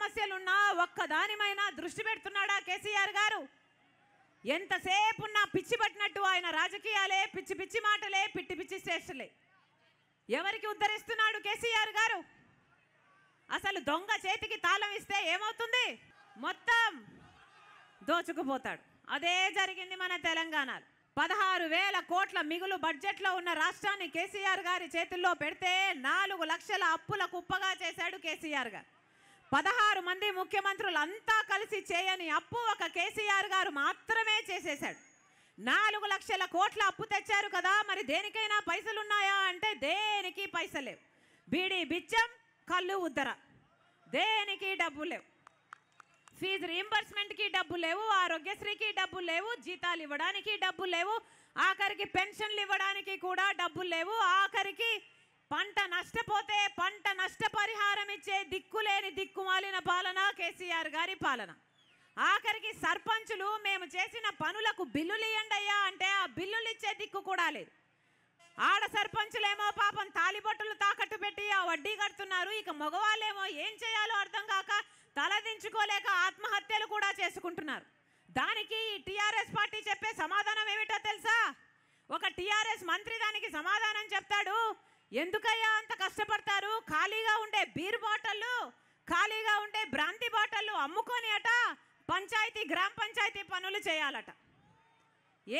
సమస్యలున్నా దానిమైనా దృష్టి పెడుతున్నాడా కేసీఆర్ గారు ఎంతసేపు ఉన్నా పిచ్చి పట్టినట్టు ఆయన రాజకీయాలే పిచ్చి పిచ్చి మాటలే పిట్టి పిచ్చి శ్రేష్ఠలే ఎవరికి ఉద్ధరిస్తున్నాడు కేసీఆర్ గారు అసలు దొంగ చేతికి తాళం ఇస్తే ఏమవుతుంది మొత్తం దోచుకుపోతాడు అదే జరిగింది మన తెలంగాణలో పదహారు వేల కోట్ల మిగులు బడ్జెట్లో ఉన్న రాష్ట్రాన్ని కేసీఆర్ గారి చేతుల్లో పెడితే నాలుగు లక్షల అప్పుల కుప్పగా చేశాడు కేసీఆర్ గారు పదహారు మంది ముఖ్యమంత్రులు అంతా కలిసి చేయని అప్పు ఒక కేసీఆర్ గారు మాత్రమే చేసేశాడు నాలుగు లక్షల కోట్ల అప్పు తెచ్చారు కదా మరి దేనికైనా పైసలున్నాయా అంటే దేనికి పైసలేవు బీడి బిచ్చం కళ్ళు ఉద్దర దేనికి డబ్బు లేవు ఫీజు రీంబర్స్మెంట్కి డబ్బు లేవు ఆరోగ్యశ్రీకి డబ్బు లేవు జీతాలు ఇవ్వడానికి డబ్బు లేవు ఆఖరికి పెన్షన్లు ఇవ్వడానికి కూడా డబ్బులు లేవు ఆఖరికి పంట నష్టపోతే పంట నష్టపరిహారం ఇచ్చే దిక్కులేని దిక్కుమాలిన పాలన కేసీఆర్ గారి పాలన ఆఖరికి సర్పంచులు మేము చేసిన పనులకు బిల్లులు ఇయ్యండయ్యా అంటే ఆ బిల్లులు ఇచ్చే దిక్కు కూడా లేదు ఆడ సర్పంచులేమో పాపం తాలిబొట్టులు తాకట్టు పెట్టి ఆ వడ్డీ కడుతున్నారు ఇక మగవాళ్ళేమో ఏం చేయాలో అర్థం కాక తలదించుకోలేక ఆత్మహత్యలు కూడా చేసుకుంటున్నారు దానికి ఈ టీఆర్ఎస్ పార్టీ చెప్పే సమాధానం ఏమిటో తెలుసా ఒక టీఆర్ఎస్ మంత్రి దానికి సమాధానం చెప్తాడు ఎందుకయ్యా అంత కష్టపడతారు ఖాళీగా ఉండే బీర్ బాటళ్ళు ఖాళీగా ఉండే భ్రాంతి బాటళ్ళు అమ్ముకొని అట పంచాయతీ గ్రామ పంచాయతీ పనులు చేయాలట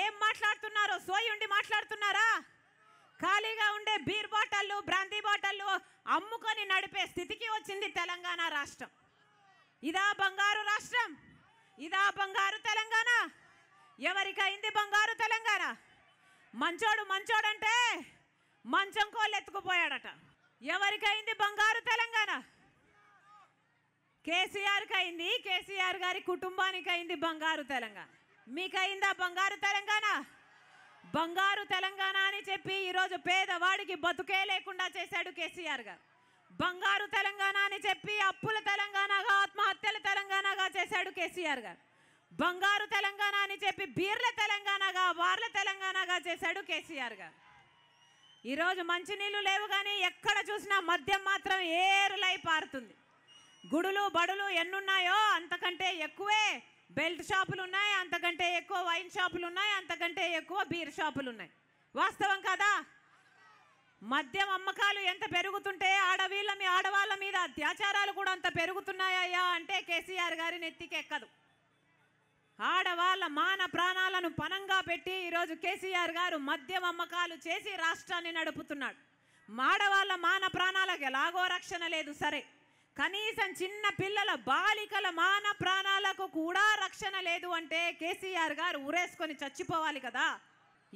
ఏం మాట్లాడుతున్నారో సోయి ఉండి మాట్లాడుతున్నారా ఖాళీగా ఉండే బీర్ బాటళ్ళు భ్రాంతి బాటళ్ళు అమ్ముకొని నడిపే స్థితికి వచ్చింది తెలంగాణ రాష్ట్రం ఇదా బంగారు రాష్ట్రం ఇదా బంగారు తెలంగాణ ఎవరికైంది బంగారు తెలంగాణ మంచోడు మంచోడంటే మంచం కోళ్ళు ఎత్తుకుపోయాడట ఎవరికైంది బంగారు తెలంగాణ కేసీఆర్కి అయింది కేసీఆర్ గారి కుటుంబానికి అయింది బంగారు తెలంగాణ మీకైందా బంగారు తెలంగాణ బంగారు తెలంగాణ అని చెప్పి ఈరోజు పేదవాడికి బతుకే లేకుండా చేశాడు కేసీఆర్ గారు బంగారు తెలంగాణ అని చెప్పి అప్పుల తెలంగాణగా ఆత్మహత్యల తెలంగాణగా చేశాడు కేసీఆర్ గారు బంగారు తెలంగాణ అని చెప్పి బీర్ల తెలంగాణగా వార్ల తెలంగాణగా చేశాడు కేసీఆర్ గారు ఈరోజు మంచినీళ్ళు లేవు కానీ ఎక్కడ చూసినా మద్యం మాత్రం ఏరులై పారుతుంది గుడులు బడులు ఎన్నున్నాయో అంతకంటే ఎక్కువే బెల్ట్ షాపులు ఉన్నాయి అంతకంటే ఎక్కువ వైన్ షాపులు ఉన్నాయి అంతకంటే ఎక్కువ బీర్ షాపులు ఉన్నాయి వాస్తవం కదా మద్యం అమ్మకాలు ఎంత పెరుగుతుంటే ఆడవీళ్ళ మీ ఆడవాళ్ళ మీద అత్యాచారాలు కూడా అంత పెరుగుతున్నాయా అంటే కేసీఆర్ గారి నెత్తికి ఎక్కదు ఆడవాళ్ళ మాన ప్రాణాలను పనంగా పెట్టి ఈరోజు కేసీఆర్ గారు మద్యం అమ్మకాలు చేసి రాష్ట్రాన్ని నడుపుతున్నాడు మాడవాళ్ళ మాన ప్రాణాలకు ఎలాగో రక్షణ లేదు సరే కనీసం చిన్న పిల్లల బాలికల మాన ప్రాణాలకు కూడా రక్షణ లేదు అంటే కేసీఆర్ గారు ఉరేసుకొని చచ్చిపోవాలి కదా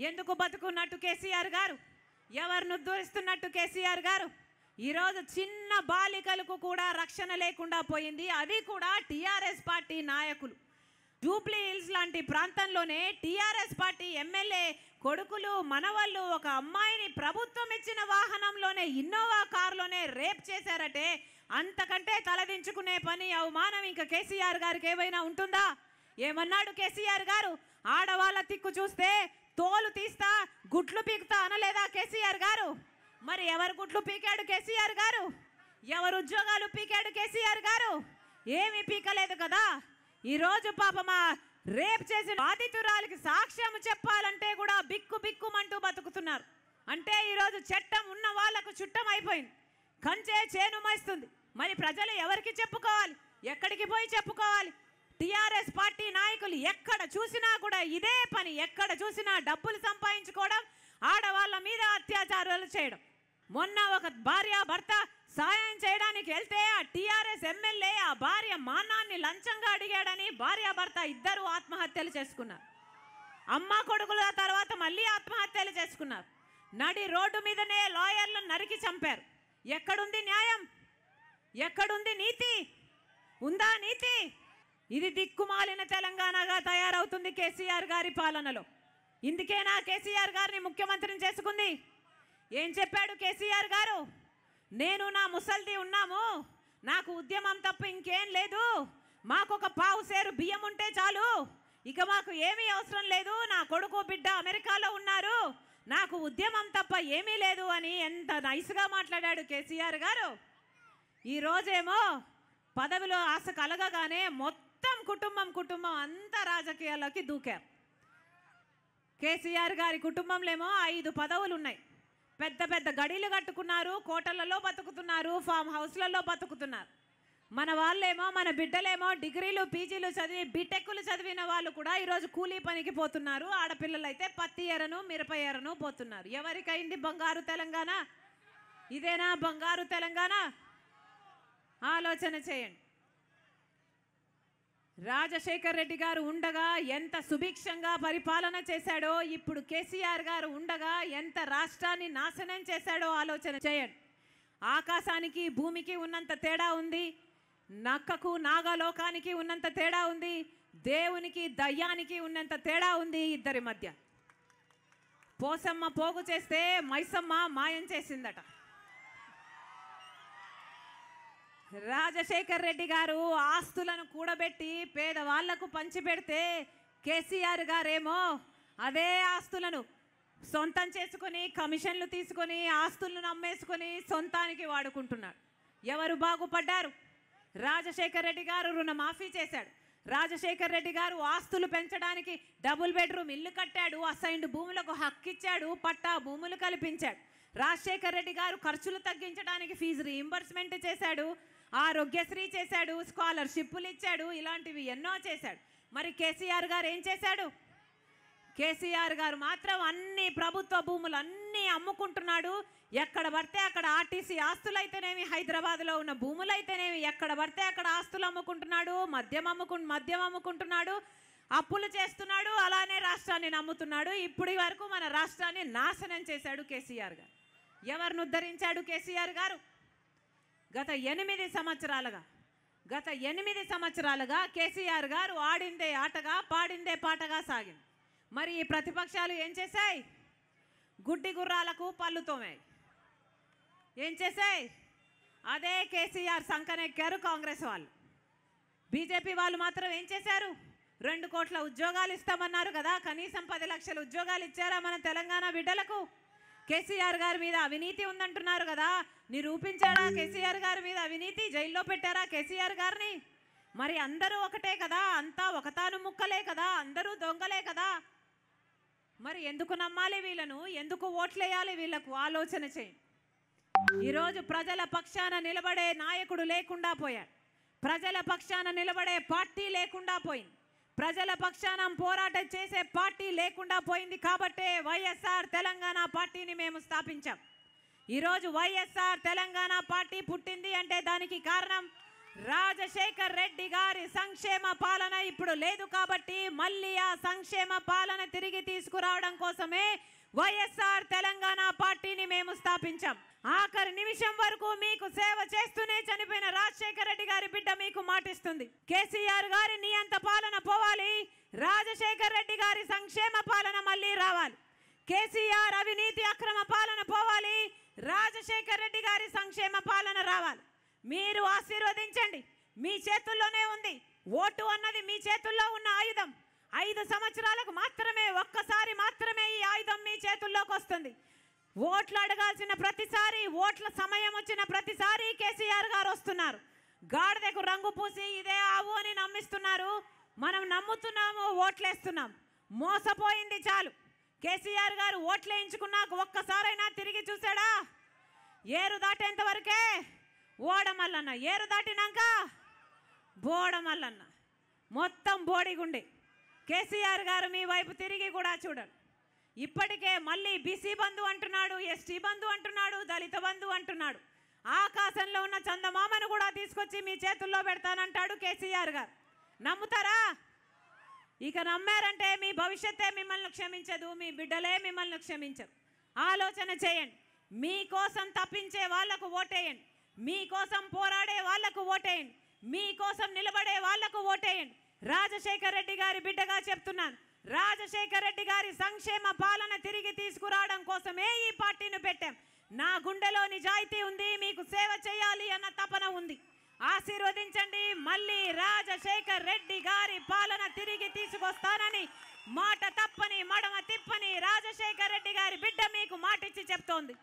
ఎందుకు బతుకున్నట్టు కేసీఆర్ గారు ఎవరిని ఉద్ధరిస్తున్నట్టు కేసీఆర్ గారు ఈరోజు చిన్న బాలికలకు కూడా రక్షణ లేకుండా పోయింది అది కూడా టీఆర్ఎస్ పార్టీ నాయకులు జూబ్లీ హిల్స్ లాంటి ప్రాంతంలోనే టీఆర్ఎస్ పార్టీ ఎమ్మెల్యే కొడుకులు మనవళ్ళు ఒక అమ్మాయిని ప్రభుత్వం ఇచ్చిన వాహనంలోనే ఇన్నోవా కారులోనే రేప్ చేశారటే అంతకంటే తలదించుకునే పని అవమానం ఇంకా కేసీఆర్ గారికి ఏమైనా ఉంటుందా ఏమన్నాడు కేసీఆర్ గారు ఆడవాళ్ళ తిక్కు చూస్తే తోలు తీస్తా గుడ్లు పీకుతా అనలేదా కేసీఆర్ గారు మరి ఎవరు గుడ్లు పీకాడు కేసీఆర్ గారు ఎవరు ఉద్యోగాలు పీకాడు కేసీఆర్ గారు ఏమీ పీకలేదు కదా ఈరోజు పాపమా రేప్ చేసిన బాధితురాలికి సాక్ష్యం చెప్పాలంటే కూడా బిక్కు బిక్కుమంటూ బతుకుతున్నారు అంటే ఈరోజు చట్టం ఉన్న వాళ్లకు చుట్టం అయిపోయింది కంచే చేను మైస్తుంది మరి ప్రజలు ఎవరికి చెప్పుకోవాలి ఎక్కడికి పోయి చెప్పుకోవాలి టీఆర్ఎస్ పార్టీ నాయకులు ఎక్కడ చూసినా కూడా ఇదే పని ఎక్కడ చూసినా డబ్బులు సంపాదించుకోవడం ఆడవాళ్ళ మీద అత్యాచారాలు చేయడం మొన్న ఒక భార్య భర్త సాయం చేయడానికి వెళ్తే ఆ టీఆర్ఎస్ ఎమ్మెల్యే ఆ భార్య మానాన్ని లంచంగా అడిగాడని భార్యాభర్త ఇద్దరు ఆత్మహత్యలు చేసుకున్నారు అమ్మ కొడుకుల తర్వాత మళ్ళీ ఆత్మహత్యలు చేసుకున్నారు నడి రోడ్డు మీదనే లాయర్లు నరికి చంపారు ఎక్కడుంది న్యాయం ఎక్కడుంది నీతి ఉందా నీతి ఇది దిక్కుమాలిన తెలంగాణగా తయారవుతుంది కేసీఆర్ గారి పాలనలో ఇందుకేనా కేసీఆర్ గారిని ముఖ్యమంత్రిని చేసుకుంది ఏం చెప్పాడు కేసీఆర్ గారు నేను నా ముసల్ది ఉన్నాము నాకు ఉద్యమం తప్ప ఇంకేం లేదు మాకు ఒక పావు సేరు బియ్యం ఉంటే చాలు ఇక మాకు ఏమీ అవసరం లేదు నా కొడుకు బిడ్డ అమెరికాలో ఉన్నారు నాకు ఉద్యమం తప్ప ఏమీ లేదు అని ఎంత నైస్గా మాట్లాడాడు కేసీఆర్ గారు ఈరోజేమో పదవిలో ఆశ కలగగానే మొత్తం కుటుంబం కుటుంబం అంతా రాజకీయాల్లోకి దూకారు కేసీఆర్ గారి కుటుంబంలో ఏమో ఐదు పదవులు ఉన్నాయి పెద్ద పెద్ద గడిలు కట్టుకున్నారు కోటలలో బతుకుతున్నారు ఫామ్ హౌస్లలో బతుకుతున్నారు మన వాళ్ళేమో మన బిడ్డలేమో డిగ్రీలు పీజీలు చదివి బీటెక్లు చదివిన వాళ్ళు కూడా ఈరోజు కూలీ పనికి పోతున్నారు ఆడపిల్లలైతే పత్తి ఎరను మిరప ఎరను పోతున్నారు ఎవరికైంది బంగారు తెలంగాణ ఇదేనా బంగారు తెలంగాణ ఆలోచన చేయండి రాజశేఖర్ రెడ్డి గారు ఉండగా ఎంత సుభిక్షంగా పరిపాలన చేశాడో ఇప్పుడు కేసీఆర్ గారు ఉండగా ఎంత రాష్ట్రాన్ని నాశనం చేశాడో ఆలోచన చేయండి ఆకాశానికి భూమికి ఉన్నంత తేడా ఉంది నక్కకు నాగలోకానికి ఉన్నంత తేడా ఉంది దేవునికి దయ్యానికి ఉన్నంత తేడా ఉంది ఇద్దరి మధ్య పోసమ్మ పోగు చేస్తే మైసమ్మ మాయం చేసిందట రాజశేఖర్ రెడ్డి గారు ఆస్తులను కూడబెట్టి పేదవాళ్లకు పంచిపెడితే కేసీఆర్ గారేమో అదే ఆస్తులను సొంతం చేసుకొని కమిషన్లు తీసుకొని ఆస్తులను అమ్మేసుకొని సొంతానికి వాడుకుంటున్నాడు ఎవరు బాగుపడ్డారు రాజశేఖర్ రెడ్డి గారు రుణమాఫీ చేశాడు రాజశేఖర్ రెడ్డి గారు ఆస్తులు పెంచడానికి డబుల్ బెడ్రూమ్ ఇల్లు కట్టాడు అసైన్డ్ భూములకు హక్కిచ్చాడు పట్టా భూములు కల్పించాడు రాజశేఖర్ రెడ్డి గారు ఖర్చులు తగ్గించడానికి ఫీజు రీఎంబర్స్మెంట్ చేశాడు ఆరోగ్యశ్రీ చేశాడు స్కాలర్షిప్లు ఇచ్చాడు ఇలాంటివి ఎన్నో చేశాడు మరి కేసీఆర్ గారు ఏం చేశాడు కేసీఆర్ గారు మాత్రం అన్ని ప్రభుత్వ భూములు అన్నీ అమ్ముకుంటున్నాడు ఎక్కడ పడితే అక్కడ ఆర్టీసీ ఆస్తులైతేనేమి హైదరాబాద్లో ఉన్న భూములైతేనేమి ఎక్కడ పడితే అక్కడ ఆస్తులు అమ్ముకుంటున్నాడు మద్యం అమ్ముకు మద్యం అమ్ముకుంటున్నాడు అప్పులు చేస్తున్నాడు అలానే రాష్ట్రాన్ని నమ్ముతున్నాడు ఇప్పటి వరకు మన రాష్ట్రాన్ని నాశనం చేశాడు కేసీఆర్ గారు ఎవరిని ఉద్ధరించాడు కేసీఆర్ గారు గత ఎనిమిది సంవత్సరాలుగా గత ఎనిమిది సంవత్సరాలుగా కేసీఆర్ గారు ఆడిందే ఆటగా పాడిందే పాటగా సాగింది మరి ఈ ప్రతిపక్షాలు ఏం చేశాయి గుడ్డి గుర్రాలకు పల్లుతోమాయి ఏం చేశాయి అదే కేసీఆర్ సంకనెక్కారు కాంగ్రెస్ వాళ్ళు బీజేపీ వాళ్ళు మాత్రం ఏం చేశారు రెండు కోట్ల ఉద్యోగాలు ఇస్తామన్నారు కదా కనీసం పది లక్షల ఉద్యోగాలు ఇచ్చారా మన తెలంగాణ బిడ్డలకు కేసీఆర్ గారి మీద అవినీతి ఉందంటున్నారు కదా నిరూపించారా కేసీఆర్ గారి మీద అవినీతి జైల్లో పెట్టారా కేసీఆర్ గారిని మరి అందరూ ఒకటే కదా అంతా ఒకతాను ముక్కలే కదా అందరూ దొంగలే కదా మరి ఎందుకు నమ్మాలి వీళ్ళను ఎందుకు ఓట్లేయాలి వీళ్ళకు ఆలోచన చేయి ఈరోజు ప్రజల పక్షాన నిలబడే నాయకుడు లేకుండా పోయాడు ప్రజల పక్షాన నిలబడే పార్టీ లేకుండా పోయింది ప్రజల పక్షాన పోరాటం చేసే పార్టీ లేకుండా పోయింది కాబట్టే వైఎస్ఆర్ తెలంగాణ పార్టీని మేము స్థాపించాం ఈరోజు వైఎస్ఆర్ తెలంగాణ పార్టీ పుట్టింది అంటే దానికి కారణం రాజశేఖర్ రెడ్డి గారి సంక్షేమ పాలన ఇప్పుడు లేదు కాబట్టి మళ్ళీ ఆ సంక్షేమ పాలన తిరిగి తీసుకురావడం కోసమే వైఎస్ఆర్ తెలంగాణ పార్టీని మేము స్థాపించాం ఆఖరి నిమిషం వరకు మీకు సేవ చేస్తూనే చనిపోయిన రాజశేఖర రెడ్డి గారి బిడ్డ మీకు మాటిస్తుంది కేసీఆర్ గారి నియంత పాలన పోవాలి రాజశేఖర రెడ్డి గారి సంక్షేమ పాలన మళ్ళీ రావాలి కేసీఆర్ అవినీతి అక్రమ పాలన పోవాలి రాజశేఖర రెడ్డి గారి సంక్షేమ పాలన రావాలి మీరు ఆశీర్వదించండి మీ చేతుల్లోనే ఉంది ఓటు అన్నది మీ చేతుల్లో ఉన్న ఆయుధం ఐదు సంవత్సరాలకు మాత్రం వస్తుంది ఓట్లు అడగాల్సిన ప్రతిసారి ఓట్ల సమయం వచ్చిన ప్రతిసారి కేసీఆర్ గారు వస్తున్నారు గాడిదకు రంగు పూసి ఇదే ఆవు అని నమ్మిస్తున్నారు మనం నమ్ముతున్నాము ఓట్లేస్తున్నాం మోసపోయింది చాలు కేసీఆర్ గారు ఓట్లేయించుకున్నాక ఒక్కసారైనా తిరిగి చూసాడా ఏరు దాటేంత వరకే ఓడమల్లన్న ఏరు దాటినాక బోడమల్లన్న మొత్తం బోడిగుండే కేసీఆర్ గారు మీ వైపు తిరిగి కూడా చూడండి ఇప్పటికే మళ్ళీ బీసీ బంధు అంటున్నాడు ఎస్టీ బంధు అంటున్నాడు దళిత బంధు అంటున్నాడు ఆకాశంలో ఉన్న చందమామను కూడా తీసుకొచ్చి మీ చేతుల్లో పెడతానంటాడు కేసీఆర్ గారు నమ్ముతారా ఇక నమ్మారంటే మీ భవిష్యత్తే మిమ్మల్ని క్షమించదు మీ బిడ్డలే మిమ్మల్ని క్షమించరు ఆలోచన చేయండి మీకోసం తప్పించే వాళ్లకు ఓటేయండి మీకోసం పోరాడే వాళ్లకు ఓటేయండి మీకోసం నిలబడే వాళ్లకు ఓటేయండి రాజశేఖర రెడ్డి గారి బిడ్డగా చెప్తున్నాను రాజశేఖర రెడ్డి గారి సంక్షేమ పాలన తిరిగి తీసుకురావడం కోసమే ఈ పార్టీని పెట్టాం నా గుండెలో నిజాయితీ ఉంది మీకు సేవ చేయాలి అన్న తపన ఉంది ఆశీర్వదించండి మళ్ళీ రాజశేఖర్ రెడ్డి గారి పాలన తిరిగి తీసుకొస్తానని మాట తప్పని మడమ తిప్పని రాజశేఖర్ రెడ్డి గారి బిడ్డ మీకు మాటిచ్చి చెప్తోంది